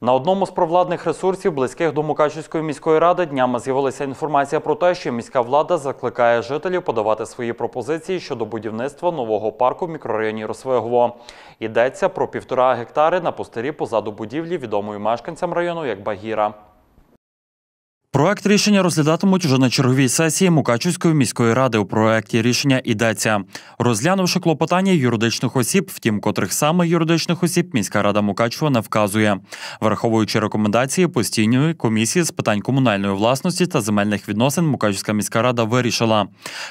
На одному з провладних ресурсів, близьких до Мукачівської міської ради, днями з'явилася інформація про те, що міська влада закликає жителів подавати свої пропозиції щодо будівництва нового парку в мікрорайоні Росвегово. Йдеться про півтора гектари на пустирі позаду будівлі, відомої мешканцям району як Багіра. Проект рішення розглядатимуть уже на черговій сесії Мукачівської міської ради. У проекті рішення йдеться, розглянувши клопотання юридичних осіб, втім котрих саме юридичних осіб міська рада Мукачева не вказує, враховуючи рекомендації постійної комісії з питань комунальної власності та земельних відносин, Мукачівська міська рада вирішила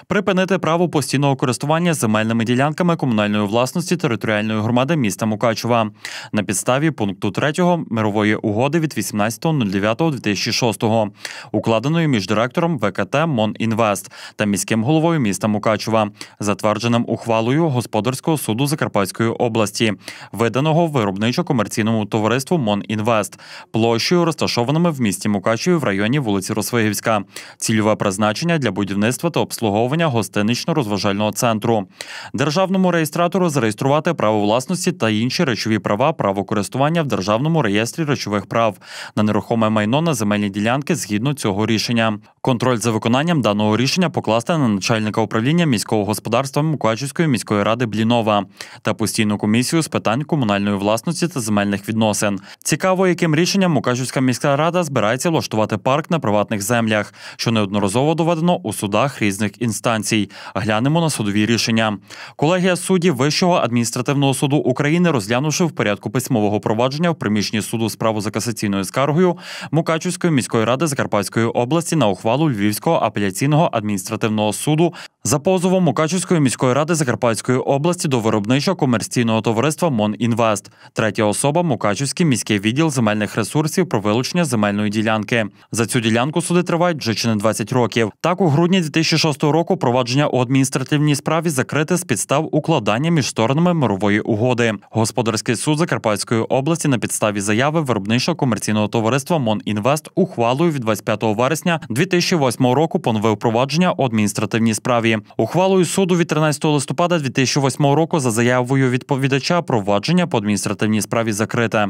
припинити право постійного користування земельними ділянками комунальної власності територіальної громади міста Мукачева на підставі пункту 3 мирової угоди від 18.09.2006 Укладеною між директором ВКТ «Монінвест» та міським головою міста Мукачева, затвердженим ухвалою господарського суду Закарпатської області, виданого виробничо-комерційному товариству «Монінвест», площею розташованими в місті Мукачеві в районі вулиці Росвигівська, цільове призначення для будівництва та обслуговування гостинично-розважального центру, державному реєстратору зареєструвати право власності та інші речові права право користування в державному реєстрі речових прав на нерухоме майно на земельні ділянки згідно згідно цього рішення. Контроль за виконанням даного рішення покласти на начальника управління міського господарства Мукачівської міської ради Блінова та постійну комісію з питань комунальної власності та земельних відносин. Цікаво, яким рішенням Мукачівська міська рада збирається влаштувати парк на приватних землях, що неодноразово доведено у судах різних інстанцій. Глянемо на судові рішення. Колегія суддів Вищого адміністративного суду України, розглянувши в порядку письмового провадження в приміщенні суду справу за касаційною скаргою Мукачівської міської ради Закарпаття Закарпатської області на ухвалу Львівського апеляційного адміністративного суду за позовом Мукачівської міської ради Закарпатської області до виробничого комерційного товариства МОНІнвест, третя особа Мукачівський міський відділ земельних ресурсів про вилучення земельної ділянки. За цю ділянку суди тривають вже чи не 20 років. Так, у грудні 2006 року провадження у адміністративній справі закрите з підстав укладання між сторонами мирової угоди. Господарський суд Закарпатської області на підставі заяви виробничого комерційного товариства МОНІнвест ухвалою від 25 вересня 2008 року поновив провадження у адміністративній справі. Ухвалою суду від 13 листопада 2008 року за заявою відповідача провадження по адміністративній справі закрите.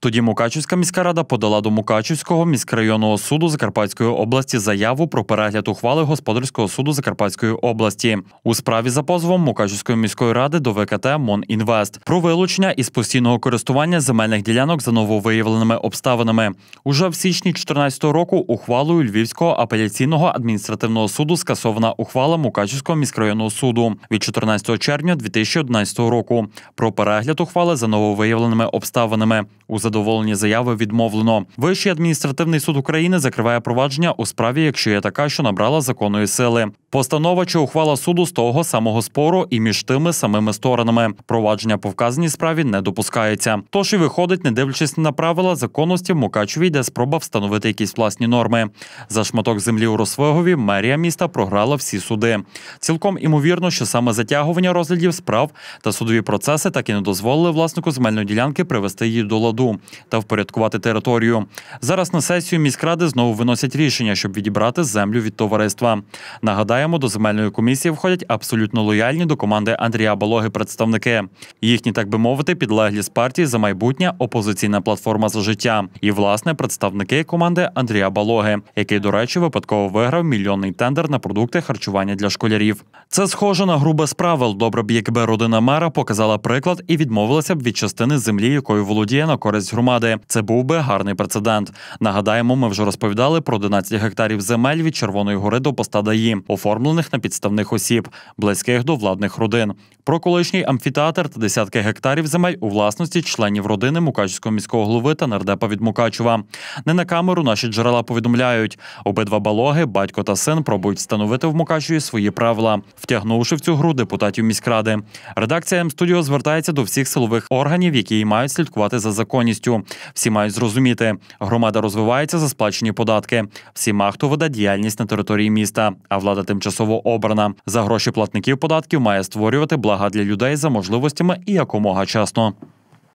Тоді Мукачівська міська рада подала до Мукачівського міськрайонного суду Закарпатської області заяву про перегляд ухвали господарського суду Закарпатської області у справі за позовом Мукачівської міської ради до ВКТ «Монінвест» про вилучення із постійного користування земельних ділянок за нововиявленими обставинами. Уже в січні 2014 року ухвалою Львівського апеляційного адміністративного суду скасована ухвала Мукачівського міськрайонного суду від 14 червня 2011 року про перегляд ухвали за нововиявленими обставинами задоволення заяви відмовлено. Вищий адміністративний суд України закриває провадження у справі, якщо є така, що набрала законної сили. Постанова чи ухвала суду з того самого спору і між тими самими сторонами провадження по вказаній справі не допускається. Тож і виходить, не дивлячись на правила законності, в Мукачеві йде спроба встановити якісь власні норми. За шматок землі у Росвегові мерія міста програла всі суди. Цілком імовірно, що саме затягування розглядів справ та судові процеси так і не дозволили власнику земельної ділянки привести її до ладу та впорядкувати територію. Зараз на сесію міськради знову виносять рішення, щоб відібрати землю від товариства. Нагадаю нагадаємо, до земельної комісії входять абсолютно лояльні до команди Андрія Балоги представники. Їхні, так би мовити, підлеглі з партії за майбутнє опозиційна платформа за життя і, власне, представники команди Андрія Балоги, який, до речі, випадково виграв мільйонний тендер на продукти харчування для школярів. Це схоже на грубе справил. Добре б, якби родина мера показала приклад і відмовилася б від частини землі, якою володіє на користь громади. Це був би гарний прецедент. Нагадаємо, ми вже розповідали про 11 гектарів земель від Червоної гори до постадаї оформлених на підставних осіб, близьких до владних родин, про колишній амфітеатр та десятки гектарів земель у власності членів родини Мукачівського міського голови та нардепа від Мукачева. Не на камеру наші джерела повідомляють. Обидва балоги, батько та син пробують встановити в Мукачеві свої правила, втягнувши в цю гру депутатів міськради. Редакція М-студіо звертається до всіх силових органів, які мають слідкувати за законністю. Всі мають зрозуміти, громада розвивається за сплачені податки. Всіма, хто веде діяльність на території міста, а влада тимчасово обрана за гроші платників податків має створювати благо блага для людей за можливостями і якомога часно.